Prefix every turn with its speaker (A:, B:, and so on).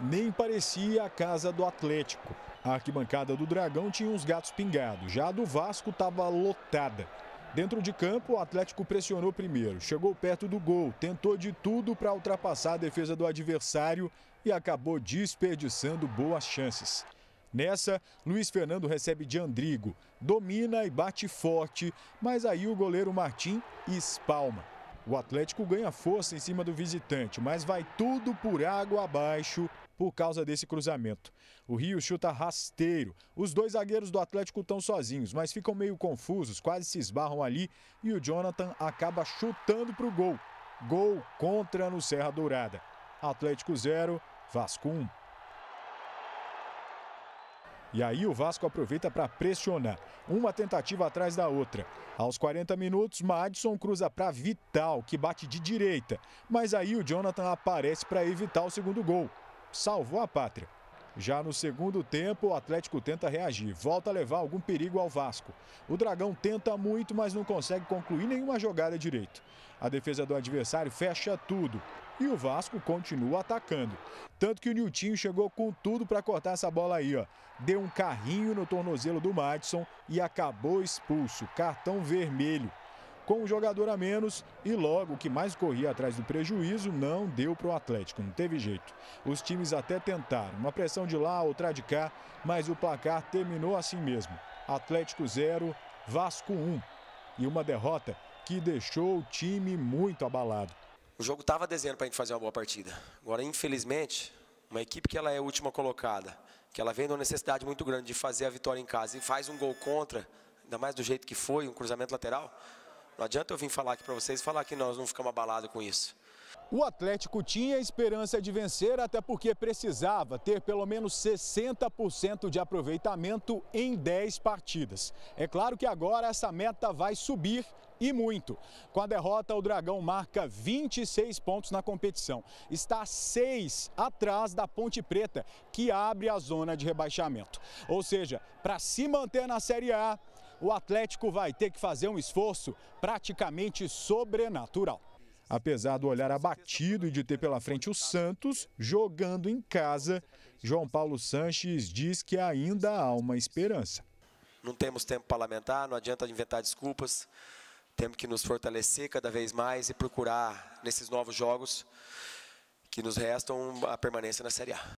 A: nem parecia a casa do Atlético. A arquibancada do Dragão tinha uns gatos pingados, já a do Vasco estava lotada. Dentro de campo, o Atlético pressionou primeiro, chegou perto do gol, tentou de tudo para ultrapassar a defesa do adversário e acabou desperdiçando boas chances. Nessa, Luiz Fernando recebe de Andrigo, domina e bate forte, mas aí o goleiro Martim espalma. O Atlético ganha força em cima do visitante, mas vai tudo por água abaixo por causa desse cruzamento. O Rio chuta rasteiro. Os dois zagueiros do Atlético estão sozinhos, mas ficam meio confusos, quase se esbarram ali e o Jonathan acaba chutando para o gol. Gol contra no Serra Dourada. Atlético 0, Vasco 1. Um. E aí o Vasco aproveita para pressionar, uma tentativa atrás da outra. Aos 40 minutos, Madison cruza para Vital, que bate de direita, mas aí o Jonathan aparece para evitar o segundo gol salvou a pátria. Já no segundo tempo, o Atlético tenta reagir, volta a levar algum perigo ao Vasco. O Dragão tenta muito, mas não consegue concluir nenhuma jogada direito. A defesa do adversário fecha tudo e o Vasco continua atacando. Tanto que o Niltinho chegou com tudo para cortar essa bola aí, ó. Deu um carrinho no tornozelo do Madison e acabou expulso, cartão vermelho com um jogador a menos e logo o que mais corria atrás do prejuízo não deu para o Atlético, não teve jeito. Os times até tentaram, uma pressão de lá, outra de cá, mas o placar terminou assim mesmo. Atlético 0, Vasco 1. Um. E uma derrota que deixou o time muito abalado.
B: O jogo estava desenhando para a gente fazer uma boa partida. Agora, infelizmente, uma equipe que ela é a última colocada, que ela vem de uma necessidade muito grande de fazer a vitória em casa e faz um gol contra, ainda mais do jeito que foi, um cruzamento lateral, não adianta eu vir falar aqui para vocês e falar que nós não ficamos abalados com isso.
A: O Atlético tinha esperança de vencer, até porque precisava ter pelo menos 60% de aproveitamento em 10 partidas. É claro que agora essa meta vai subir e muito. Com a derrota, o Dragão marca 26 pontos na competição. Está seis atrás da Ponte Preta, que abre a zona de rebaixamento. Ou seja, para se manter na Série A, o Atlético vai ter que fazer um esforço praticamente sobrenatural. Apesar do olhar abatido e de ter pela frente o Santos jogando em casa, João Paulo Sanches diz que ainda há uma esperança.
B: Não temos tempo para lamentar, não adianta inventar desculpas. Temos que nos fortalecer cada vez mais e procurar, nesses novos jogos que nos restam, a permanência na Série A.